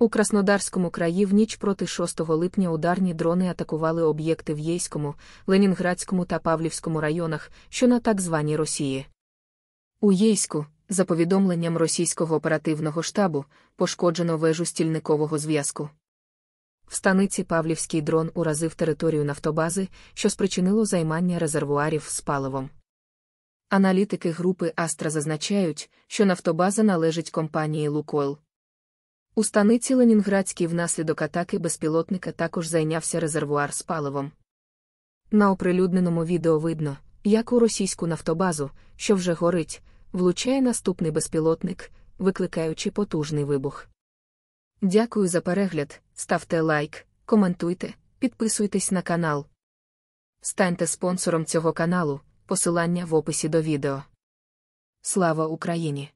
У Краснодарському краї в ніч проти 6 липня ударні дрони атакували об'єкти в Єйському, Ленінградському та Павлівському районах, що на так званій Росії. У Єйську, за повідомленням російського оперативного штабу, пошкоджено вежу стільникового зв'язку. В станиці Павлівський дрон уразив територію нафтобази, що спричинило займання резервуарів з паливом. Аналітики групи Астра зазначають, що нафтобаза належить компанії Лукойл. У станиці Ленінградській внаслідок атаки безпілотника також зайнявся резервуар з паливом. На оприлюдненому відео видно, як у російську нафтобазу, що вже горить, влучає наступний безпілотник, викликаючи потужний вибух. Дякую за перегляд, ставте лайк, коментуйте, підписуйтесь на канал. Станьте спонсором цього каналу, посилання в описі до відео. Слава Україні!